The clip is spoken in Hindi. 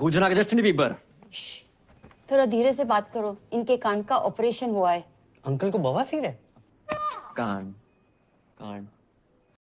गुजरा के जस्टिन बीबर थोड़ा धीरे से बात करो इनके कान का ऑपरेशन हुआ है अंकल को बवासीर है कान कान